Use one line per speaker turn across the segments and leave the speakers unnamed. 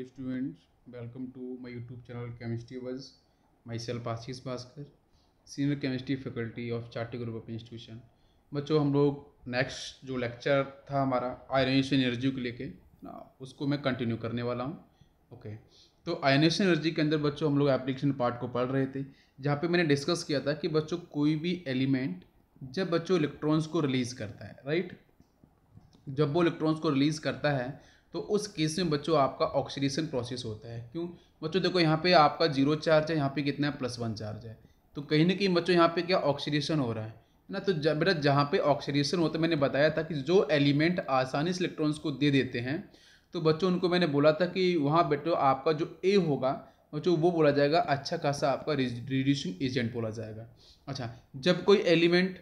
Student welcome to my YouTube channel chemistry with myself Ashish Bhaskar senior chemistry faculty of चार्टी group of institution बच्चों हम लोग next जो lecture था हमारा आयनेशन एनर्जी को लेके ना उसको मैं कंटिन्यू करने वाला हूँ ओके okay. तो आयनेशन एनर्जी के अंदर बच्चों हम लोग एप्लीकेशन पार्ट को पढ़ रहे थे जहाँ पर मैंने डिस्कस किया था कि बच्चों कोई भी एलिमेंट जब बच्चों इलेक्ट्रॉन्स को रिलीज़ करता है राइट जब वो इलेक्ट्रॉन्स को रिलीज़ करता है तो उस केस में बच्चों आपका ऑक्सीडेशन प्रोसेस होता है क्यों बच्चों देखो यहाँ पे आपका जीरो चार्ज है यहाँ पे कितना है प्लस वन चार्ज है तो कहीं ना कहीं बच्चों यहाँ पे क्या ऑक्सीडेशन हो रहा है ना तो बेटा जहाँ पे ऑक्सीडेशन होता है मैंने बताया था कि जो एलिमेंट आसानी से इलेक्ट्रॉन्स को दे देते हैं तो बच्चों उनको मैंने बोला था कि वहाँ बेटो आपका जो ए होगा बच्चों वो बोला जाएगा अच्छा खासा आपका रिड्यूसिंग एजेंट बोला जाएगा अच्छा जब कोई एलिमेंट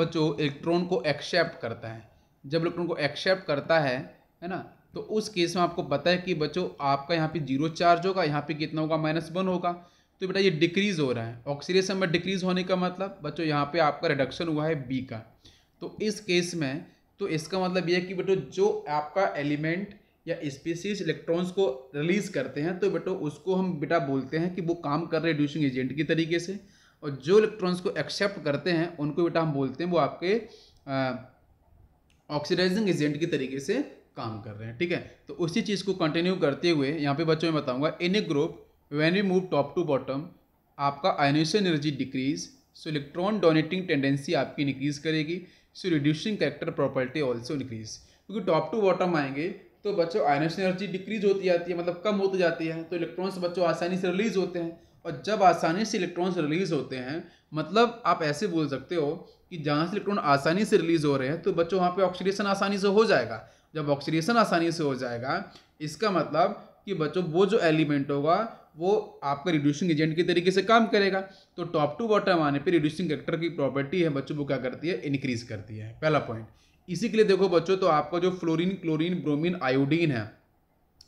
बच्चों इलेक्ट्रॉन को एक्सेप्ट करता है जब इलेक्ट्रॉन को एक्सेप्ट करता है है ना तो उस केस में आपको पता है कि बच्चों आपका यहाँ पे जीरो चार्ज होगा यहाँ पे कितना होगा माइनस वन होगा तो बेटा ये डिक्रीज़ हो रहा है ऑक्सीडेशन में डिक्रीज़ होने का मतलब बच्चों यहाँ पे आपका रिडक्शन हुआ है बी का तो इस केस में तो इसका मतलब ये है कि बेटो जो आपका एलिमेंट या स्पीसीज इलेक्ट्रॉन्स को रिलीज़ करते हैं तो बेटो उसको हम बेटा बोलते हैं कि वो काम कर रहे रिड्यूसिंग एजेंट की तरीके से और जो इलेक्ट्रॉन्स को एक्सेप्ट करते हैं उनको बेटा हम बोलते हैं वो आपके ऑक्सीडाइजिंग एजेंट की तरीके से काम कर रहे हैं ठीक है तो उसी चीज़ को कंटिन्यू करते हुए यहाँ पे बच्चों में बताऊँगा in a group when we move top to bottom आपका ionization energy decrease so electron donating tendency आपकी इंक्रीज करेगी so reducing character property also increase क्योंकि टॉप टू बॉटम आएंगे तो बच्चों आयनेशन एनर्जी डिक्रीज होती जाती है मतलब कम होती जाती है तो इलेक्ट्रॉन्स बच्चों आसानी से रिलीज होते हैं और जब आसानी से इलेक्ट्रॉन्स रिलीज होते हैं मतलब आप ऐसे बोल सकते हो कि जहाँ से इलेक्ट्रॉन आसानी से रिलीज हो रहे हैं तो बच्चों वहाँ पे ऑक्सीडेशन आसानी से हो जाएगा जब ऑक्सीडेशन आसानी से हो जाएगा इसका मतलब कि बच्चों वो जो एलिमेंट होगा वो आपका रिड्यूसिंग एजेंट के तरीके से काम करेगा तो टॉप टू बॉटम आने पे रिड्यूसिंग करेक्टर की प्रॉपर्टी है बच्चों को क्या करती है इंक्रीज करती है पहला पॉइंट इसी के लिए देखो बच्चों तो आपका जो फ्लोरीन क्लोरीन ब्रोमीन आयोडीन है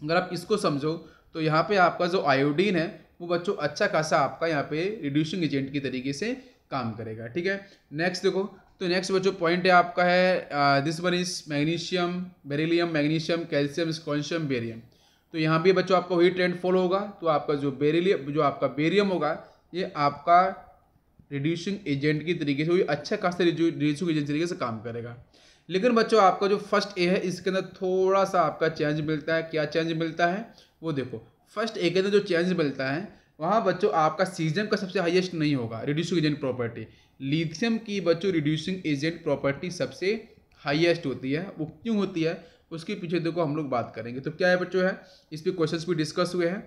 अगर आप इसको समझो तो यहाँ पर आपका जो आयोडीन है वो बच्चों अच्छा खासा आपका यहाँ पे रिड्यूसिंग एजेंट की तरीके से काम करेगा ठीक है नेक्स्ट देखो तो नेक्स्ट बच्चों पॉइंट है आपका है this one is magnesium beryllium magnesium calcium strontium barium तो यहाँ भी बच्चों आपका वही ट्रेंड फॉलो होगा तो आपका जो बेरिलियम जो आपका बेरियम होगा ये आपका रिड्यूसिंग एजेंट की तरीके से वही अच्छा खासा रिड्यूसिंग एजेंट तरीके से काम करेगा लेकिन बच्चों आपका जो फर्स्ट ए है इसके अंदर थोड़ा सा आपका चेंज मिलता है क्या चेंज मिलता है वो देखो फर्स्ट ए के अंदर जो चेंज मिलता है वहाँ बच्चों आपका सीजन का सबसे हाईएस्ट नहीं होगा रिड्यूसिंग एजेंट प्रॉपर्टी लिथियम की बच्चों रिड्यूसिंग एजेंट प्रॉपर्टी सबसे हाईएस्ट होती है वो क्यों होती है उसके पीछे देखो हम लोग बात करेंगे तो क्या है बच्चों है इस पर क्वेश्चन भी डिस्कस हुए हैं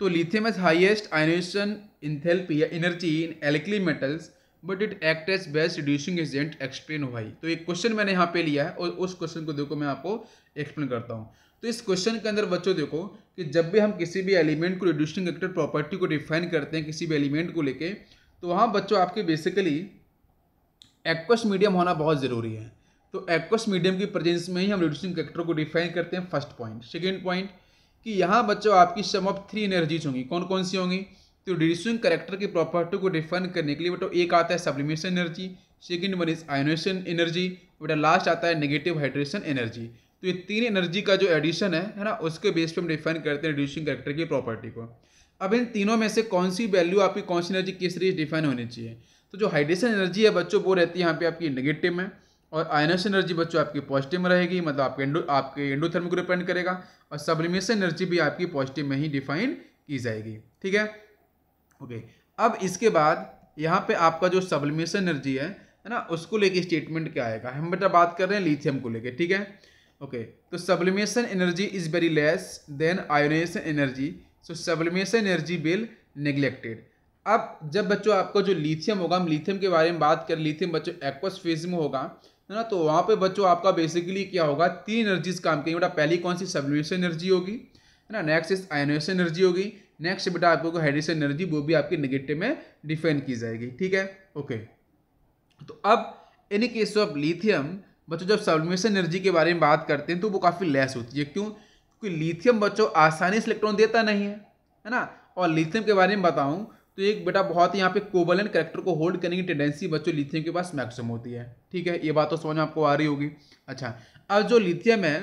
तो lithium has highest ionization enthalpy या energy in alkali metals but it act as best reducing agent explain why तो एक क्वेश्चन मैंने यहाँ पे लिया है और उस क्वेश्चन को देखो मैं आपको एक्सप्लेन करता हूँ तो इस क्वेश्चन के अंदर बच्चों देखो कि जब भी हम किसी भी एलिमेंट को रिड्यूसिंग एक्टर प्रॉपर्टी को डिफाइन करते हैं किसी भी एलिमेंट को लेके तो वहाँ बच्चों आपके बेसिकली एक्वस मीडियम होना बहुत ज़रूरी है तो एक्वस मीडियम की प्रेजेंस में ही हम रिड्यूसिंग कैक्टर को डिफाइन करते हैं फर्स्ट पॉइंट सेकेंड पॉइंट कि यहाँ बच्चों आपकी सम ऑफ थ्री एनर्जीज होंगी कौन कौन सी होंगी तो रिड्यूसिंग करेक्टर की प्रॉपर्टी को डिफाइन करने के लिए बेटा एक आता है sublimation energy second one is ionization energy बेटा लास्ट आता है नेगेटिव हाइड्रेशन एनर्जी तो ये तीन एनर्जी का जो एडिशन है है ना उसके बेस पे हम डिफाइन करते हैं रिड्यूसिंग करेक्टर की प्रॉपर्टी को अब इन तीनों में से कौन सी वैल्यू आपकी कौन सी एनर्जी किस तरीके डिफाइन होनी चाहिए तो जो हाइड्रेशन एनर्जी है बच्चों वो रहती है यहाँ पे आपकी नेगेटिव में और आयनस एनर्जी बच्चों आपकी पॉजिटिव में रहेगी मतलब आपके एंडो आपके एंडोथर्म को डिपेंड करेगा और सब्लिमेशन एनर्जी भी आपकी पॉजिटिव में ही डिफाइन की जाएगी ठीक है ओके अब इसके बाद यहाँ पर आपका जो सब्लिमेशन एनर्जी है है ना उसको लेके स्टेटमेंट क्या आएगा हम बेटा बात कर रहे हैं लिथियम को लेके ठीक है ओके तो sublimation energy is very less than ionization energy so sublimation energy will neglected अब जब बच्चों आपका जो लिथियम होगा हम लिथियम के बारे में बात कर लिथियम बच्चों एक्वस फेज में होगा है ना तो वहाँ पे बच्चों आपका बेसिकली क्या होगा तीन एनर्जीज काम करेंगे बेटा पहली कौन सी सबलिमेशन एनर्जी होगी है ना नेक्स्ट इस आयनोशन एनर्जी होगी नेक्स्ट बेटा आपको हाइड्रेशन एनर्जी वो भी आपके निगेटिव में डिफाइन की जाएगी ठीक है ओके तो अब इन केस ऑफ लिथियम बच्चों जब सबलिमेशन एनर्जी के बारे में बात करते हैं तो वो काफ़ी लेस होती है क्यों क्योंकि लिथियम बच्चों आसानी से इलेक्ट्रॉन देता नहीं है है ना और लिथियम के बारे में बताऊँ तो एक बेटा बहुत यहाँ पे कोबलन करेक्टर को होल्ड करने की टेंडेंसी बच्चों लिथियम के पास मैक्सिमम होती है ठीक है ये बात तो समझ में आपको आ रही होगी अच्छा अब जो लिथियम है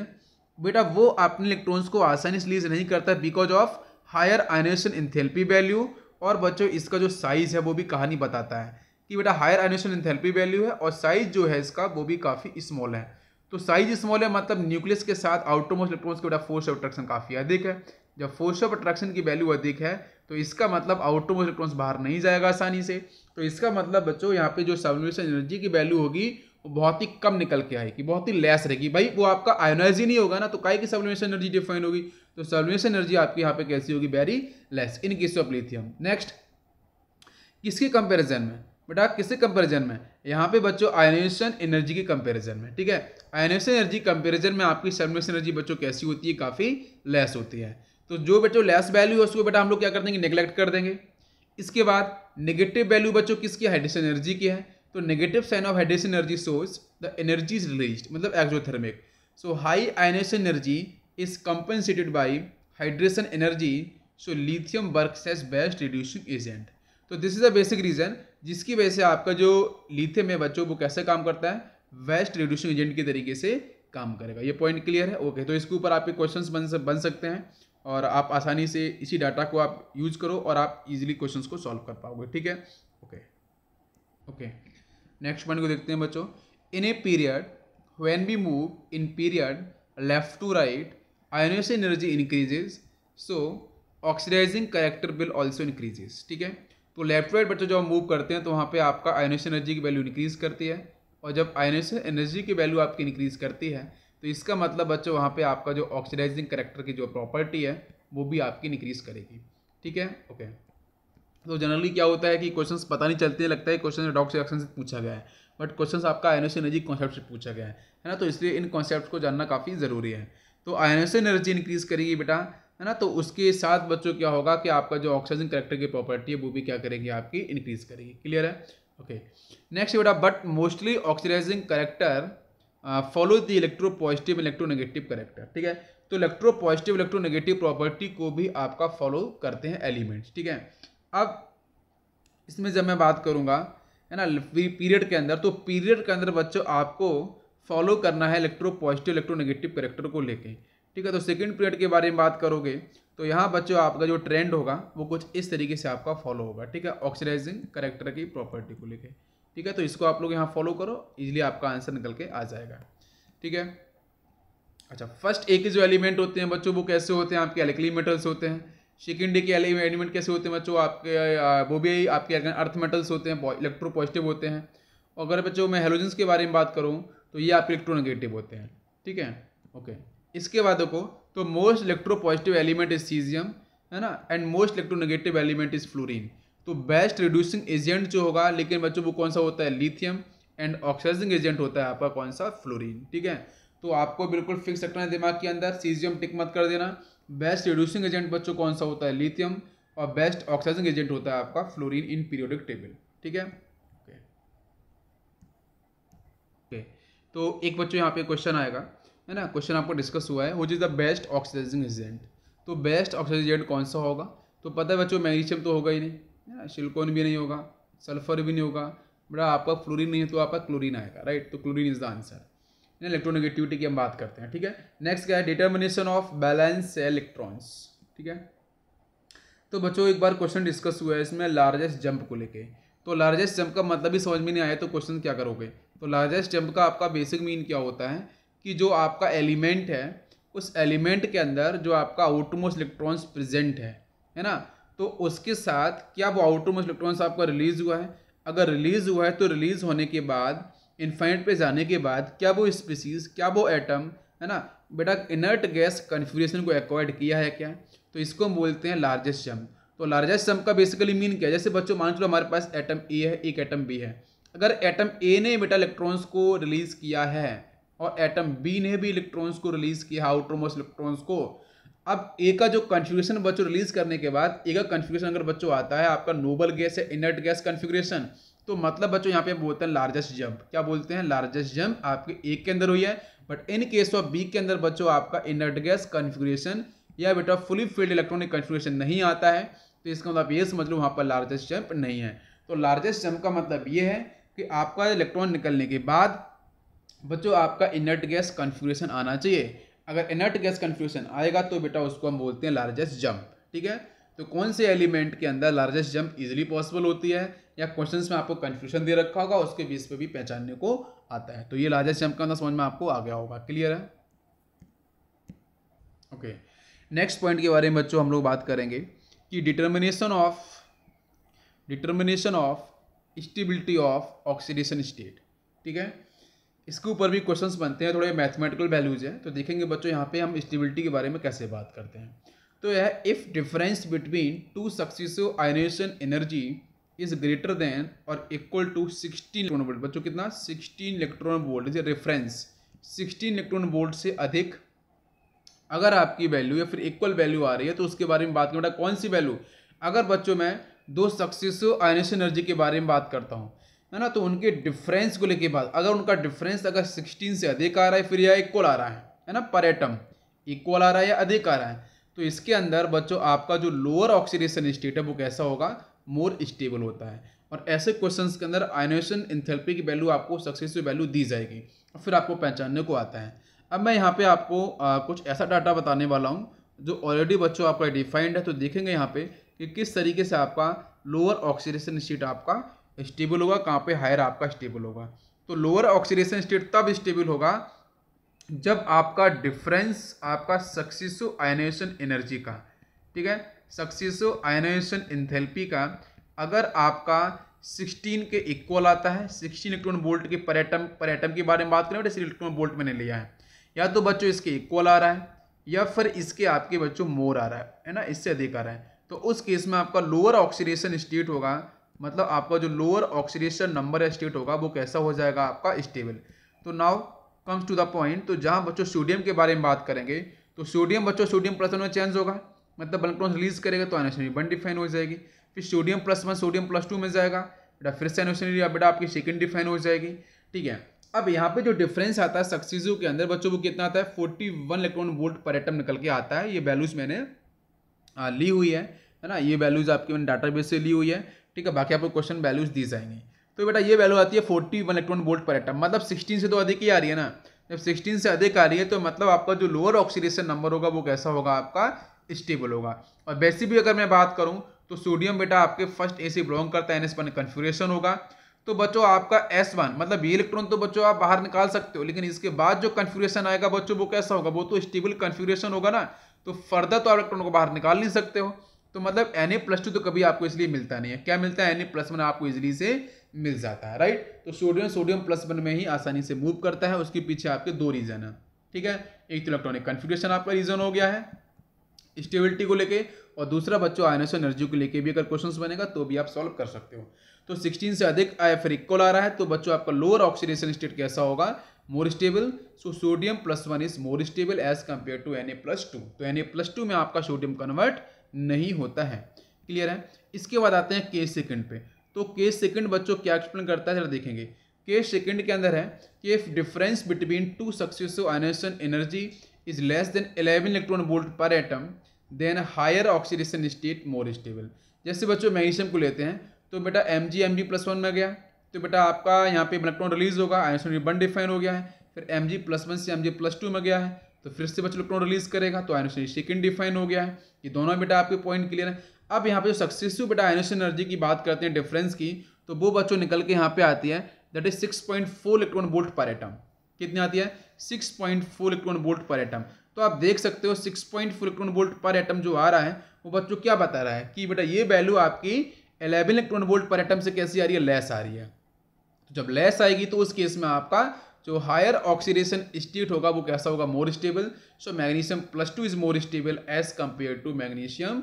बेटा वो अपने इलेक्ट्रॉन्स को आसानी से लीज नहीं करता because of higher ionization enthalpy value और बच्चों इसका जो साइज़ है वो भी कहानी बताता है कि बेटा हायर आइनेशन इंथेल्पी वैल्यू है और साइज़ जो है इसका वो भी काफ़ी स्मॉल है तो साइज स्मॉल है मतलब न्यूक्लियस के साथ आउटोमोस्ट इलेक्ट्रॉन्स के बड़ा फोर्स ऑफ अट्रैक्शन काफ़ी अधिक है जब फोर्स ऑफ अट्रैक्शन की वैल्यू अधिक है तो इसका मतलब आउटोमोस्ट इलेक्ट्रॉन्स बाहर नहीं जाएगा आसानी से तो इसका मतलब बच्चों यहाँ पे जो सबल्यूशन एनर्जी की वैल्यू होगी वो बहुत ही कम निकल के आएगी बहुत ही लेस रहेगी भाई वो आपका आयोनाइज ही नहीं होगा ना तो काय की सबल्यूशन एनर्जी डिफाइन होगी तो सबल्यूशन एनर्जी आपकी यहाँ पे कैसी होगी very less in case of lithium next किसके कंपेरिजन में बेटा किसके कंपेरिजन में यहाँ पे बच्चों आयोनाइजेशन एनर्जी के कंपेरिजन में ठीक है आयनेशन एनर्जी कंपेरिजन में आपकी सर्मस एनर्जी बच्चों कैसी होती है काफ़ी लेस होती है तो जो बच्चों लेस वैल्यू है उसको बेटा हम लोग क्या कर देंगे निगलेक्ट कर देंगे इसके बाद नेगेटिव वैल्यू बच्चों किसकी हाइड्रेशन एनर्जी की है तो negative sign of hydration energy सोर्स द एनर्जी इज रिलीज मतलब exothermic so high ionization energy is compensated by hydration energy so lithium work as best reducing agent तो this is a basic reason जिसकी वजह से आपका जो lithium है बच्चों वो कैसे काम करता है वेस्ट रिड्यूसिंग एजेंट के तरीके से काम करेगा ये पॉइंट क्लियर है ओके तो इसके ऊपर आपके क्वेश्चन बन बन सकते हैं और आप आसानी से इसी डाटा को आप यूज़ करो और आप इजीली क्वेश्चन को सॉल्व कर पाओगे ठीक है ओके ओके नेक्स्ट पॉइंट को देखते हैं बच्चों in a period when we move in period left to right ionization energy increases so oxidizing character will also increases ठीक है तो लेफ्ट राइट बच्चों जब हम मूव करते हैं तो वहाँ पे आपका आयोनेशन एनर्जी की वैल्यू इंक्रीज करती है और जब आयोनाइजेशन एनर्जी की वैल्यू आपकी इंक्रीज करती है तो इसका मतलब बच्चों वहाँ पे आपका जो ऑक्सीडाइजिंग करेक्टर की जो प्रॉपर्टी है वो भी आपकी इंक्रीज करेगी ठीक है ओके तो जनरली क्या होता है कि क्वेश्चंस पता नहीं चलते लगता है क्वेश्चन डॉक्टर एक्शन से पूछा गया है बट क्वेश्चंस आपका आयोनाइजेशन एनर्जी कॉन्सेप्ट से पूछा गया है है ना तो इसलिए इन कॉन्सेप्ट को जानना काफ़ी ज़रूरी है तो आयोनाइजेशन एनर्जी इंक्रीज करेगी बेटा है ना तो उसके साथ बच्चों क्या होगा कि आपका जो ऑक्सीजन करेक्टर की प्रॉपर्टी है वो भी क्या करेगी आपकी इंक्रीज करेगी क्लियर है ओके नेक्स्ट बेटा but mostly oxidizing character follow the electropositive electronegative character ठीक है तो इलेक्ट्रो इलेक्ट्रो इलेक्ट्रोनेगेटिव प्रॉपर्टी को भी आपका फॉलो करते हैं एलिमेंट्स ठीक है अब इसमें जब मैं बात करूंगा है ना पीरियड के अंदर तो पीरियड के अंदर बच्चों आपको फॉलो करना है इलेक्ट्रो इलेक्ट्रो इलेक्ट्रोनेगेटिव करेक्टर को लेके ठीक है तो सेकेंड पीरियड के बारे में बात करोगे तो यहाँ बच्चों आपका जो ट्रेंड होगा वो कुछ इस तरीके से आपका फॉलो होगा ठीक है ऑक्सीडाइजिंग करेक्टर की प्रॉपर्टी को लेके ठीक है तो इसको आप लोग यहाँ फॉलो करो इजिली आपका आंसर निकल के आ जाएगा ठीक है अच्छा फर्स्ट ए के जो एलिमेंट होते हैं बच्चों वो कैसे होते हैं आपके एलिकली मेटल्स होते हैं सेकेंड के एलिमेंट कैसे होते हैं बच्चों आपके वो भी आपके अर्थ मेटल्स होते हैं इलेक्ट्रो पॉजिटिव होते हैं और अगर बच्चों मैं हेलोजेंस के बारे में बात करूँ तो ये आपके इलेक्ट्रोनेगेटिव होते हैं ठीक है ओके इसके बाद देखो तो most electropositive element is caesium है ना and most electronegative element is fluorine तो बेस्ट रिड्यूसिंग एजेंट जो होगा लेकिन बच्चों वो कौन सा होता है लिथियम एंड ऑक्सीजिंग एजेंट होता है आपका कौन सा फ्लोरिन ठीक है तो आपको बिल्कुल फिक्स रखना है दिमाग के अंदर सीजियम टिक मत कर देना बेस्ट रिड्यूसिंग एजेंट बच्चों कौन सा होता है लिथियम और बेस्ट ऑक्सीजिंग एजेंट होता है आपका फ्लोरिन इन पीरियोडिक टेबल ठीक है ओके okay. okay. तो एक बच्चों यहाँ पे क्वेश्चन आएगा है ना क्वेश्चन आपको डिस्कस हुआ है which is the best oxygen agent तो बेस्ट ऑक्सीजन एजेंट कौन सा होगा तो पता है बच्चों मैग्नीशियम तो होगा ही नहीं है ना शिल्कोन भी नहीं होगा सल्फर भी नहीं होगा बड़ा आपका फ्लोरीन नहीं है तो आपका क्लोरीन आएगा राइट तो chlorine is the answer electronegativity की हम बात करते हैं ठीक है नेक्स्ट क्या है डिटर्मिनेशन ऑफ बैलेंस इलेक्ट्रॉन्स ठीक है तो बच्चों एक बार क्वेश्चन डिस्कस हुआ है इसमें लार्जेस्ट जंप को लेके तो लार्जेस्ट जंप का मतलब ही समझ में नहीं आया तो क्वेश्चन क्या करोगे तो लार्जेस्ट जंप का आपका बेसिक मीन क्या होता है कि जो आपका एलिमेंट है उस एलिमेंट के अंदर जो आपका आउटमोस्ट इलेक्ट्रॉन्स प्रेजेंट है है ना तो उसके साथ क्या वो आउटमोस्ट इलेक्ट्रॉन्स आपका रिलीज़ हुआ है अगर रिलीज़ हुआ है तो रिलीज़ होने के बाद इन्फाइनेट पे जाने के बाद क्या वो स्पीसीज क्या वो एटम है ना बेटा इनर्ट गैस कन्फ्यूरेशन को एक्वाइड किया है क्या तो इसको हम बोलते हैं लार्जेस्ट जम तो लार्जेस्ट जम का बेसिकली मीन क्या है जैसे बच्चों मान चलो हमारे पास एटम ए है एक एटम बी है अगर एटम ए ने बेटा इलेक्ट्रॉन्स को रिलीज़ किया है और एटम बी ने भी इलेक्ट्रॉन्स को रिलीज किया आउटरमोस्ट इलेक्ट्रॉन्स को अब ए का जो कन्फिग्रेशन बच्चों रिलीज करने के बाद ए का कन्फिग्रेशन अगर बच्चों आता है आपका नोबल गैस है इनर्ट गैस कन्फिग्रेशन तो मतलब बच्चों यहाँ पे बोलते हैं लार्जेस्ट जंप क्या बोलते हैं लार्जेस्ट जंप आपके ए के अंदर हुई है but in case of B के अंदर बच्चों आपका इनर्ट गैस कन्फिग्रेशन या बेटा फुली फील्ड इलेक्ट्रॉनिक कन्फिग्रेशन नहीं आता है तो इसका मतलब ये समझ लो वहाँ पर लार्जेस्ट जंप नहीं है तो लार्जेस्ट जंप का मतलब ये है कि आपका इलेक्ट्रॉन निकलने के बाद बच्चों आपका इनर्ट गैस कन्फ्यूजन आना चाहिए अगर इनर्ट गैस कन्फ्यूशन आएगा तो बेटा उसको हम बोलते हैं लार्जेस्ट जंप ठीक है तो कौन से एलिमेंट के अंदर लार्जेस्ट जंप इजिली पॉसिबल होती है या क्वेश्चन में आपको कन्फ्यूजन दे रखा होगा उसके बीच पर भी पहचानने को आता है तो ये लार्जेस्ट जंप का अंदर समझ में आपको आ गया होगा क्लियर है ओके नेक्स्ट पॉइंट के बारे में बच्चों हम लोग बात करेंगे कि determination of determination of stability of oxidation state ठीक है इसके ऊपर भी क्वेश्चंस बनते हैं थोड़े मैथमेटिकल वैल्यूज हैं तो देखेंगे बच्चों यहाँ पे हम स्टेबिलिटी के बारे में कैसे बात करते हैं तो यह if difference between two successive ionization energy is greater than और equal to sixteen electron volt बच्चों कितना सिक्सटीन इलेक्ट्रॉन वोल्ट जैसे रेफरेंस सिक्सटीन इलेक्ट्रॉन वोल्ट से अधिक अगर आपकी वैल्यू या फिर इक्वल वैल्यू आ रही है तो उसके बारे में बात करूँ कौन सी वैल्यू अगर बच्चों में दो सक्सेसिव आयनेशन एनर्जी के बारे में बात करता हूँ है ना तो उनके डिफरेंस को लेके बात अगर उनका डिफरेंस अगर सिक्सटीन से अधिक आ रहा है फिर यह इक्वल आ रहा है है ना पर एटम इक्वल आ रहा है या अधिक आ रहा है तो इसके अंदर बच्चों आपका जो लोअर ऑक्सीडेशन स्टेट है वो कैसा होगा मोर स्टेबल होता है और ऐसे क्वेश्चंस के अंदर आइनोशन इंथेरेपी की वैल्यू आपको सक्सेसिव वैल्यू दी जाएगी और फिर आपको पहचानने को आता है अब मैं यहाँ पे आपको आ, कुछ ऐसा डाटा बताने वाला हूँ जो ऑलरेडी बच्चों आपका डिफाइंड है तो देखेंगे यहाँ पे कि किस तरीके से आपका लोअर ऑक्सीडेशन स्टेट आपका स्टेबल होगा कहाँ पे हायर आपका स्टेबल होगा तो लोअर ऑक्सीडेशन स्टेट तब स्टेबल होगा जब आपका डिफरेंस आपका सक्सेसिव आयनाइजेशन एनर्जी का ठीक है सक्सेसिव आयनाइजेशन इंथेल्पी का अगर आपका 16 के इक्वल आता है 16 इलेक्ट्रॉन बोल्ट के पर्यटम एटम के बारे में बात करें बेटे इलेक्ट्रॉन बोल्ट मैंने लिया है या तो बच्चों इसके इक्वल आ रहा है या फिर इसके आपके बच्चों मोर आ रहा है है ना इससे अधिक आ रहा है तो उस केस में आपका लोअर ऑक्सीडेशन स्टेट होगा मतलब आपका जो लोअर ऑक्सीडेशन नंबर स्टेट होगा वो कैसा हो जाएगा आपका स्टेबल तो now comes to the point तो जहाँ बच्चों सोडियम के बारे में बात करेंगे तो सोडियम बच्चों सोडियम प्लस वन में चेंज होगा मतलब बल्क्रॉन रिलीज करेगा तो एनोशनरी वन डिफाइन हो जाएगी फिर sodium plus one sodium plus two में जाएगा बेटा फिर से एनोशनरी बेटा आपकी सेकेंड डिफाइन हो जाएगी ठीक है अब यहाँ पे जो डिफरेंस आता है सक्सीजो के अंदर बच्चों को कितना आता है forty one electron volt per atom निकल के आता है ये वैल्यूज मैंने ली हुई है है ना ये वैल्यूज आपकी मैंने डाटा बेस से ली हुई है ठीक है बाकी आपको क्वेश्चन वैल्यूज दी जाएंगे तो बेटा ये वैल्यू आती है forty one electron volt per atom मतलब सिक्सटीन से तो अधिक ही आ रही है ना जब सिक्सटीन से अधिक आ रही है तो मतलब आपका जो लोअर ऑक्सीडेशन नंबर होगा वो कैसा होगा आपका स्टेबल होगा और वैसे भी अगर मैं बात करूँ तो सोडियम बेटा आपके फर्स्ट ए सी बिलोंग करता है एन एस वन कन्फ्यूरेशन होगा तो बच्चों आपका एस वन मतलब ये इलेक्ट्रॉन तो बच्चों आप बाहर निकाल सकते हो लेकिन इसके बाद जो कन्फ्यूरेशन आएगा बच्चों वो कैसा होगा वो तो स्टेबल कन्फ्यूरेशन होगा ना तो फर्दर तो आप इलेक्ट्रॉन को बाहर निकाल नहीं सकते हो तो मतलब एन ए प्लस टू तो कभी आपको इसलिए मिलता नहीं है क्या मिलता है एन ए प्लस वन आपको इजिली से मिल जाता है राइट तो सोडियम सोडियम प्लस वन में ही आसानी से मूव करता है उसके पीछे आपके दो रीजन है ठीक है एक तो इलेक्ट्रॉनिक कन्फिग्रेशन आपका रीजन हो गया है स्टेबिलिटी को लेके और दूसरा बच्चों आयनस एनर्जी को लेके भी अगर क्वेश्चन बनेगा तो भी आप सॉल्व कर सकते हो तो 16 से अधिक आयफरिक्कोल आ रहा है तो बच्चों आपका लोअर ऑक्सीडेशन स्टेट कैसा होगा more stable so sodium plus one is more stable as compare to N A plus two तो एन ए प्लस टू में आपका सोडियम कन्वर्ट नहीं होता है क्लियर है इसके बाद आते हैं केस सेकंड पे तो केस सेकंड बच्चों क्या एक्सप्लेन करता है जरा देखेंगे केस सेकंड के अंदर है कि if difference between two successive ionization energy is less than eleven electron volt per atom then higher oxidation state more stable जैसे बच्चों मैग्नीशियम को लेते हैं तो बेटा M G M G plus one में गया तो बेटा आपका यहाँ पे इलेक्ट्रॉन रिलीज होगा आइनेशन बन डिफाइन हो गया है फिर एम जी प्लस वन से एम जी प्लस टू में गया है तो फिर से बच्चे इलेक्ट्रॉन रिलीज करेगा तो आयनोशन सेकेंड डिफाइन हो गया है ये दोनों बेटा आपके पॉइंट क्लियर है अब यहाँ पे जो सक्सेसिव बेटा आयनोशन एनर्जी की बात करते हैं डिफरेंस की तो वो बच्चों निकल के यहाँ पे आती है that is six point four electron volt per atom कितनी आती है six point four electron volt per atom तो आप देख सकते हो six point four electron volt per atom जो आ रहा है वो बच्चों क्या बता रहा है कि बेटा ये वैल्यू आपकी eleven electron volt per atom से कैसी आ रही है लेस आ रही है तो जब लेस आएगी तो उस केस में आपका जो हायर ऑक्सीडेशन स्टेट होगा वो कैसा होगा more stable so magnesium plus two is more stable as compare to magnesium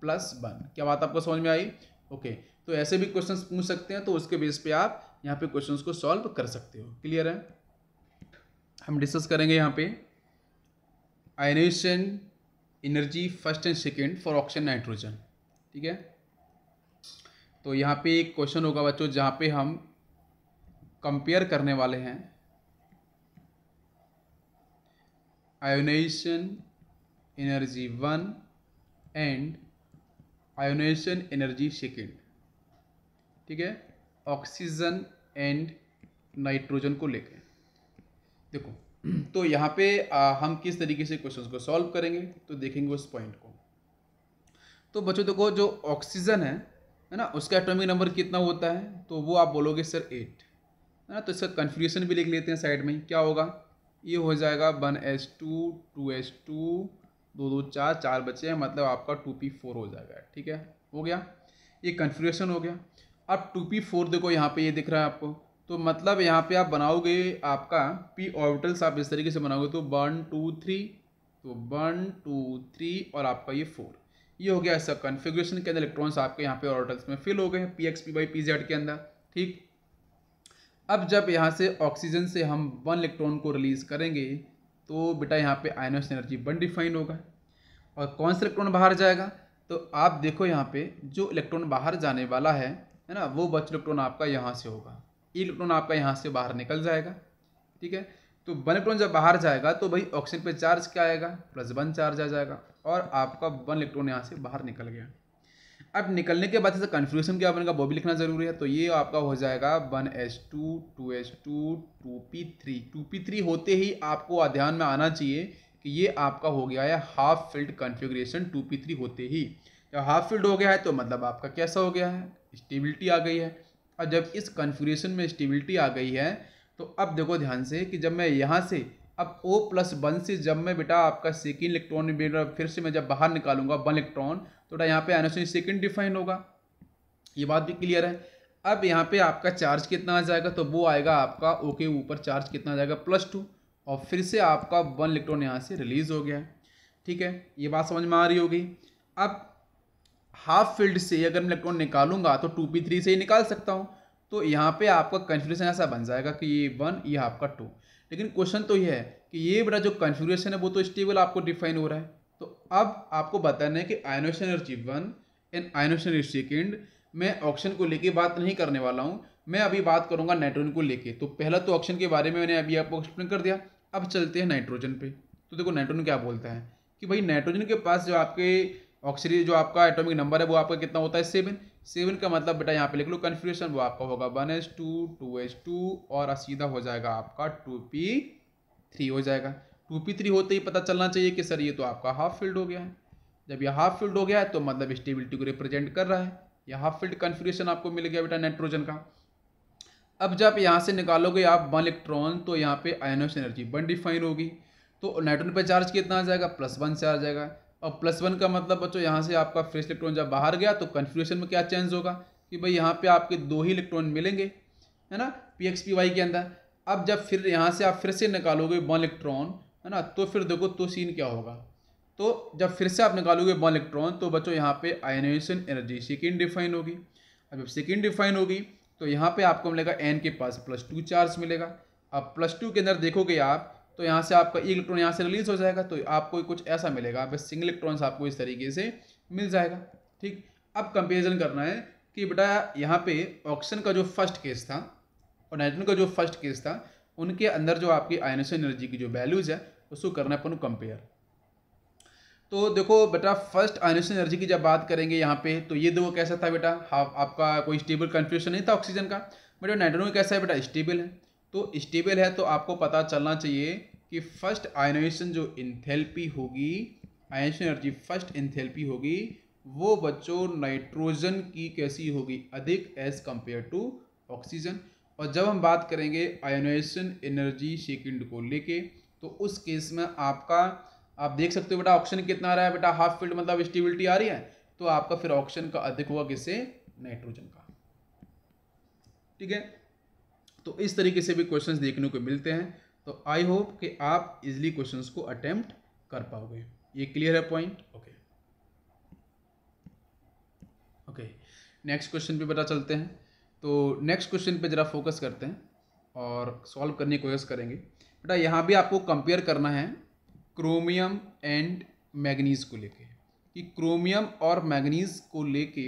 plus one क्या बात आपको समझ में आई ओके okay. तो ऐसे भी क्वेश्चन पूछ सकते हैं तो उसके बेस पे आप यहाँ पे क्वेश्चन को सॉल्व कर सकते हो क्लियर है हम डिस्कस करेंगे यहाँ पे ionization energy first and second for oxygen nitrogen ठीक है तो यहाँ पे एक क्वेश्चन होगा बच्चों जहाँ पे हम कंपेयर करने वाले हैं ionization energy one and ionization energy second ठीक है ऑक्सीजन एंड नाइट्रोजन को लेकर देखो तो यहाँ पे आ, हम किस तरीके से क्वेश्चन को सॉल्व करेंगे तो देखेंगे उस पॉइंट को तो बच्चों देखो जो ऑक्सीजन है है ना उसका एटॉमिक नंबर कितना होता है तो वो आप बोलोगे सर एट है ना तो इसका कन्फ्यूजन भी लिख लेते हैं साइड में क्या होगा ये हो जाएगा one S two two S two दो दो चार चार बचे हैं मतलब आपका टू पी फोर हो जाएगा ठीक है हो गया ये कन्फ्यूशन हो गया अब टू पी फोर देखो यहाँ पे ये दिख रहा है आपको तो मतलब यहाँ पे आप बनाओगे आपका पी ऑर्बिटल्स आप इस तरीके से बनाओगे तो वन टू थ्री तो वन टू थ्री और आपका ये फोर ये हो गया ऐसा कन्फिग्रेशन के अंदर इलेक्ट्रॉन्स आपके यहाँ पे ऑर्बिटल्स में फिल हो गए हैं P X P Y P Z के अंदर ठीक अब जब यहाँ से ऑक्सीजन से हम वन इलेक्ट्रॉन को रिलीज़ करेंगे तो बेटा यहाँ पे आयनस एनर्जी वन डिफाइन होगा और कौन सा इलेक्ट्रॉन बाहर जाएगा तो आप देखो यहाँ पे जो इलेक्ट्रॉन बाहर जाने वाला है है ना वो बच इलेक्ट्रॉन आपका यहाँ से होगा इलेक्ट्रॉन e आपका यहाँ से बाहर निकल जाएगा ठीक है तो वन इलेक्ट्रॉन जब बाहर जाएगा तो भाई ऑक्सीजन पर चार्ज क्या आएगा प्लस वन चार्ज आ जाएगा और आपका वन इलेक्ट्रॉन यहाँ से बाहर निकल गया अब निकलने के बाद इससे कन्फ्यूजन क्या बनेगा वो भी लिखना ज़रूरी है तो ये आपका हो जाएगा one S two two S two two P three two P three होते ही आपको ध्यान में आना चाहिए कि ये आपका हो गया है half filled configuration two P three होते ही जब हाफ फील्ड हो गया है तो मतलब आपका कैसा हो गया है स्टेबिलिटी आ गई है और जब इस कन्फिग्रेशन में स्टेबिलिटी आ गई है तो अब देखो ध्यान से कि जब मैं यहाँ से अब ओ प्लस वन से जब मैं बेटा आपका सेकेंड इलेक्ट्रॉन फिर से मैं जब बाहर निकालूंगा वन इलेक्ट्रॉन थोड़ा यहाँ पे आइनोसिन सेकेंड डिफाइन होगा ये बात भी क्लियर है अब यहाँ पे आपका चार्ज कितना आ जाएगा तो वो आएगा आपका ओ के ऊपर चार्ज कितना आ जाएगा प्लस टू और फिर से आपका वन इलेक्ट्रॉन यहाँ से रिलीज़ हो गया ठीक है ये बात समझ में आ रही होगी अब हाफ फील्ड से अगर मैं इलेक्ट्रॉन निकालूंगा तो टू पी थ्री से ही निकाल सकता हूँ तो यहाँ पे आपका कन्फ्यूजन ऐसा बन जाएगा कि ये वन ये आपका टू लेकिन क्वेश्चन तो ये है कि ये बड़ा जो कन्फ्यूजन है वो तो स्टेबल आपको डिफाइन हो रहा है अब आपको बताना है कि ionization energy one and ionization energy second मैं ऑक्शन को लेके बात नहीं करने वाला हूँ मैं अभी बात करूँगा नाइट्रोजन को लेके तो पहला तो ऑक्शन के बारे में मैंने अभी आपको एक्सप्लेन कर दिया अब चलते हैं नाइट्रोजन पे तो देखो नाइट्रोजन क्या बोलता है कि भाई नाइट्रोजन के पास जो आपके ऑक्सीजन जो आपका एटोमिक नंबर है वो आपका कितना होता है सेवन सेवन का मतलब बेटा यहाँ पे लिख लो कन्फ्यूशन वो आपका होगा one S two two S two और सीधा हो जाएगा आपका टू पी थ्री हो जाएगा टू पी थ्री होते ही पता चलना चाहिए कि सर ये तो आपका हाफ फील्ड हो गया है जब यह हाफ फील्ड हो गया है तो मतलब स्टेबिलिटी को रिप्रेजेंट कर रहा है यह हाफ फील्ड कन्फ्यूशन आपको मिल गया बेटा नाइट्रोजन का अब जब यहाँ से निकालोगे आप वन इलेक्ट्रॉन तो यहाँ पे आयनोस एनर्जी वन डिफाइन होगी तो नाइट्रोजन पर चार्ज कितना आ जाएगा प्लस वन से आ जाएगा और प्लस वन का मतलब बच्चों यहाँ से आपका फ्रेश इलेक्ट्रॉन जब बाहर गया तो कन्फ्यूशन में क्या चेंज होगा कि भाई यहाँ पे आपके दो ही इलेक्ट्रॉन मिलेंगे है ना पी एक्स पी वाई के अंदर अब जब फिर यहाँ से आप फिर से निकालोगे वन इलेक्ट्रॉन है ना तो फिर देखो तो सीन क्या होगा तो जब फिर से आप निकालोगे वन इलेक्ट्रॉन तो बच्चों यहाँ पे आयनाइजेशन एनर्जी सेकेंड डिफाइन होगी अब जब सेकेंड डिफाइन होगी तो यहाँ पे आपको मिलेगा एन के पास प्लस टू चार्ज मिलेगा अब प्लस टू के अंदर देखोगे आप तो यहाँ से आपका एक इलेक्ट्रॉन यहाँ से रिलीज हो जाएगा तो आपको कुछ ऐसा मिलेगा बस सिंगल इलेक्ट्रॉन्स आपको इस तरीके से मिल जाएगा ठीक अब कंपेरिजन करना है कि बेटा यहाँ पर ऑक्सीजन का जो फर्स्ट केस था और नाइट्रोजन का जो फर्स्ट केस था उनके अंदर जो आपकी आयनेशन एनर्जी की जो वैल्यूज़ है उसको करना है अपन कंपेयर तो देखो बेटा फर्स्ट आइनोशन एनर्जी की जब बात करेंगे यहाँ पे तो ये दो कैसा था बेटा हाँ आपका कोई स्टेबल कन्फ्यूजन नहीं था ऑक्सीजन का बेटा नाइट्रोजन कैसा है बेटा स्टेबल है तो स्टेबल है तो आपको पता चलना चाहिए कि फर्स्ट आयनाइजेशन जो इंथेल्पी होगी आयनाइजेशन एनर्जी फर्स्ट इंथेल्पी होगी वो बच्चों नाइट्रोजन की कैसी होगी अधिक एज कंपेयर टू ऑक्सीजन और जब हम बात करेंगे आयोनाइजेशन एनर्जी सेकेंड को लेके तो उस केस में आपका आप देख सकते हो बेटा ऑप्शन कितना आ रहा है बेटा हाफ फील्ड मतलब स्टेबिलिटी आ रही है तो आपका फिर ऑप्शन का अधिक हुआ किसे नाइट्रोजन का ठीक है तो इस तरीके से भी क्वेश्चन देखने को मिलते हैं तो आई होप कि आप इजली क्वेश्चन को अटैम्प्ट कर पाओगे ये क्लियर है point okay okay next question पे बेटा चलते हैं तो नेक्स्ट क्वेश्चन पे ज़रा फोकस करते हैं और सॉल्व करने की कोशिश करेंगे बेटा यहाँ भी आपको कंपेयर करना है क्रोमियम एंड मैगनीज को लेके कि क्रोमियम और मैगनीज को लेके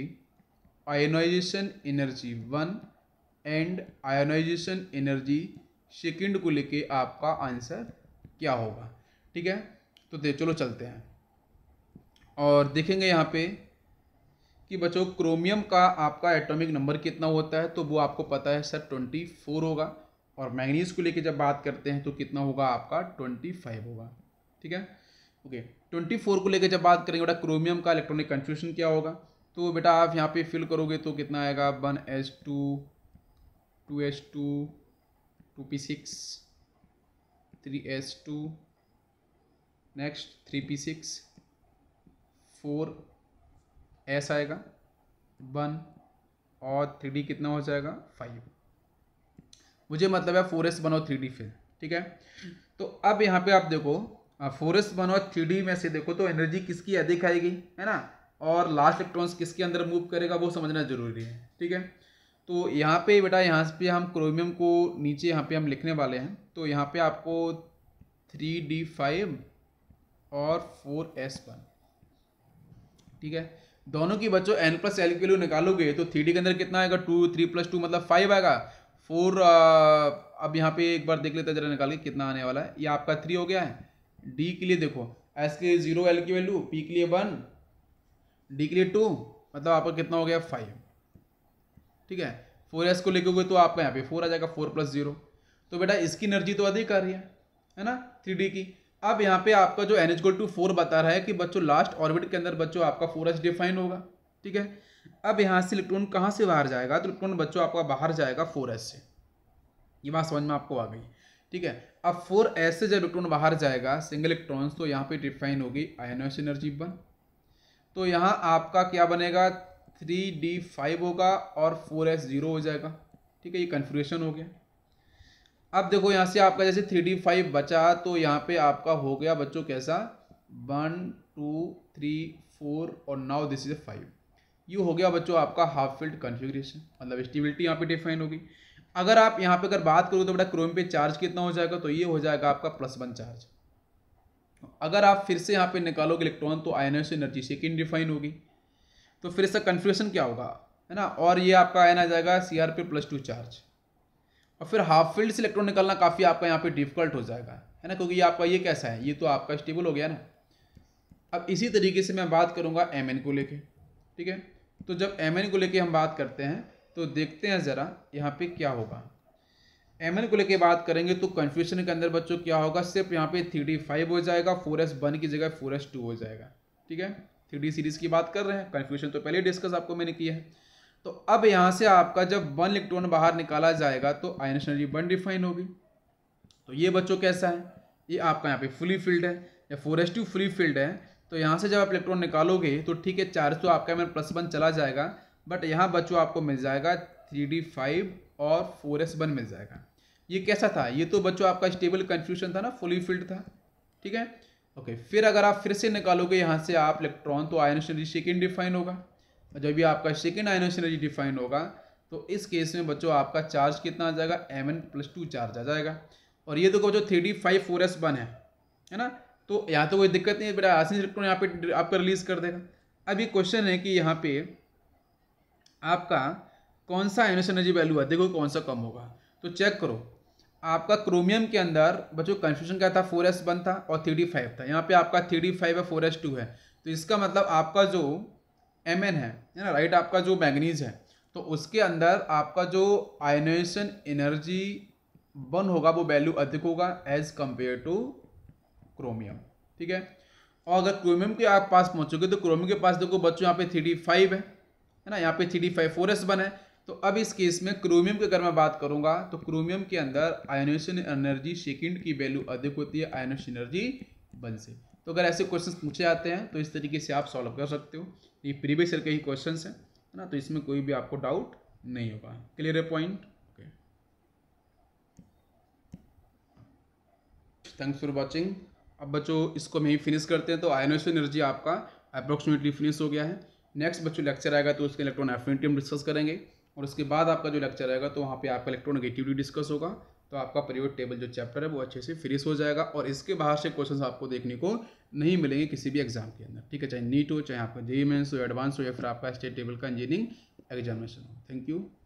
ionization energy one and ionization energy second को लेके आपका आंसर क्या होगा ठीक है तो दे चलो चलते हैं और देखेंगे यहाँ पे कि बच्चों क्रोमियम का आपका एटॉमिक नंबर कितना होता है तो वो आपको पता है सर ट्वेंटी फोर होगा और मैग्नीज को लेके जब बात करते हैं तो कितना होगा आपका ट्वेंटी फाइव होगा ठीक है ओके ट्वेंटी फोर को लेके जब बात करेंगे बेटा क्रोमियम का इलेक्ट्रॉनिक कन्फ्यूशन क्या होगा तो बेटा आप यहाँ पे फिल करोगे तो कितना आएगा one S two two S two two p six three s two next three p six four s आएगा वन और थ्री डी कितना हो जाएगा फाइव मुझे मतलब है फोर एस बनाओ थ्री डी फिर ठीक है तो अब यहाँ पे आप देखो फोर एस बनाओ थ्री डी में से देखो तो एनर्जी किसकी अधिक आएगी है ना और लास्ट इलेक्ट्रॉन्स किसके अंदर मूव करेगा वो समझना जरूरी है ठीक है तो यहाँ पे बेटा यहाँ पे हम क्रोमियम को नीचे यहाँ पे हम लिखने वाले हैं तो यहाँ पे आपको थ्री डी फाइव और फोर एस वन ठीक है दोनों की बच्चों एन प्लस एल की वैल्यू निकालोगे तो थ्री डी के अंदर कितना आएगा टू थ्री प्लस टू मतलब फाइव आएगा फोर अब यहाँ पे एक बार देख लेते जरा निकाल के कितना आने वाला है ये आपका थ्री हो गया है डी के लिए देखो एस के लिए ज़ीरो एल की वैल्यू पी के लिए वन डी के लिए टू मतलब आपका कितना हो गया फाइव ठीक है फोर एस को लेके हुए तो आपका यहाँ पे फोर आ जाएगा फोर प्लस ज़ीरो तो बेटा इसकी एनर्जी तो अधिक आ रही है है ना थ्री डी की अब यहाँ पे आपका जो एन एच गोल टू फोर बता रहा है कि बच्चों लास्ट ऑर्बिट के अंदर बच्चों आपका फोर एस डिफाइन होगा ठीक है अब यहाँ से इलेक्ट्रॉन कहाँ से बाहर जाएगा तो इलेक्ट्रॉन बच्चों आपका बाहर जाएगा फोर एस से ये बात समझ में आपको आ गई ठीक है अब फोर एस से जब इलेक्ट्रॉन बाहर जाएगा सिंगल इलेक्ट्रॉन्स तो यहाँ पे डिफाइन होगी आयनोस एनर्जी वन तो यहाँ आपका क्या बनेगा थ्री डी फाइव होगा और फोर एस जीरो हो जाएगा ठीक है ये कन्फ्यूशन हो गया अब देखो यहाँ से आपका जैसे थ्री डी फाइव बचा तो यहाँ पे आपका हो गया बच्चों कैसा वन टू थ्री फोर और नाउ दिस इज फाइव ये हो गया बच्चों आपका हाफ फील्ड कॉन्फ़िगरेशन मतलब स्टेबिलिटी यहाँ पे डिफाइन होगी अगर आप यहाँ पे अगर बात करो तो बेटा क्रोम पे चार्ज कितना हो जाएगा तो ये हो जाएगा आपका प्लस वन चार्ज अगर आप फिर से यहाँ पे निकालोगे इलेक्ट्रॉन तो आयनाइज एनर्जी किन डिफाइन होगी तो फिर इसका कन्फ्यूजन क्या होगा है ना और ये आपका आयन आ जाएगा सी आर पे प्लस टू चार्ज और फिर हाफ फील्ड से इलेक्ट्रॉन निकालना काफ़ी आपका यहाँ पर डिफिकल्ट हो जाएगा है ना क्योंकि ये आपका ये कैसा है ये तो आपका स्टेबल हो गया ना अब इसी तरीके से मैं बात करूँगा एम को लेकर ठीक है तो जब एम को लेके हम बात करते हैं तो देखते हैं ज़रा यहाँ पे क्या होगा एम को लेके बात करेंगे तो कन्फ्यूजन के अंदर बच्चों क्या होगा सिर्फ यहाँ पे थ्री डी फाइव हो जाएगा फोर एस वन की जगह फोर एस टू हो जाएगा ठीक है थ्री डी सीरीज़ की बात कर रहे हैं कन्फ्यूजन तो पहले डिस्कस आपको मैंने किया है तो अब यहाँ से आपका जब वन इलेक्ट्रॉन बाहर निकाला जाएगा तो आयनिश एनर्जी वन डिफाइन होगी तो ये बच्चों कैसा है ये आपका यहाँ पे फुली फील्ड है या four s two free filled है तो यहाँ से जब आप इलेक्ट्रॉन निकालोगे तो ठीक है चार सौ आपका में प्लस वन चला जाएगा बट यहाँ बच्चों आपको मिल जाएगा थ्री डी फाइव और फोर एस वन मिल जाएगा ये कैसा था ये तो बच्चों आपका स्टेबल कन्फ्यूशन था ना फुली फील्ड था ठीक है ओके फिर अगर आप फिर से निकालोगे यहाँ से आप इलेक्ट्रॉन तो आयन एनर्जी सेकेंड डिफाइन होगा जब भी आपका सेकेंड आयन एनर्जी डिफाइन होगा तो इस केस में बच्चों आपका चार्ज कितना आ जाएगा M N plus two charge आ जाएगा और ये देखो तो बच्चों three d five four s one है है ना तो यहाँ तो कोई दिक्कत नहीं है बेटा आसिन इलेक्ट्रॉन यहाँ पे आपका रिलीज़ कर देगा अब ये क्वेश्चन है कि यहाँ पे आपका कौन सा एनएस एनर्जी वैल्यू है देखो कौन सा कम होगा तो चेक करो आपका क्रोमियम के अंदर बच्चों कन्फ्यूजन क्या था फोर एस वन था और थ्री डी फाइव था यहाँ पे आपका थ्री डी फाइव है फोर एस टू है तो इसका मतलब आपका जो एम एन है ना राइट आपका जो मैगनीज है तो उसके अंदर आपका जो आयनाइजेशन एनर्जी वन होगा वो वैल्यू अधिक होगा एज कम्पेयर टू क्रोमियम ठीक है और अगर क्रोमियम के आप पास पहुंचोगे तो क्रोमियम के पास देखो बच्चों यहाँ पे थ्री डी फाइव है है ना यहाँ पे three d five four s one है तो अब इस केस में क्रोमियम के अगर मैं बात करूंगा तो क्रोमियम के अंदर आयोनेशन एनर्जी सेकेंड की वैल्यू अधिक होती है आयोनेशन एनर्जी वन से तो अगर ऐसे क्वेश्चन पूछे जाते हैं तो इस तरीके से आप सॉल्व कर सकते हो ये प्रीवियस ईयर के ही क्वेश्चन हैं है ना तो इसमें कोई भी आपको डाउट नहीं होगा क्लियर है point okay thanks for watching अब बच्चों इसको हम यहीं फिनिश करते हैं तो आयनोस एनर्जी आपका अप्रोक्सीमेटली फिनिश हो गया है नेक्स्ट बच्चों लेक्चर आएगा तो उसके इलेक्ट्रॉन एफिनिटी हम डिस्कस करेंगे और उसके बाद आपका जो लेक्चर आएगा तो वहाँ पे आपका नेगेटिविटी डिस्कस होगा तो आपका पीरियड टेबल जो चैप्टर है वो अच्छे से फिनिश हो जाएगा और इसके बाहर से क्वेश्चन आपको देखने को नहीं मिलेंगे किसी भी एग्जाम के अंदर ठीक है चाहे नीट हो चाहे आपका JEE mains e e e हो एडवांस हो या फिर आपका स्टेट टेबल का इंजीनियरिंग एग्जामिनेशन हो थैंक यू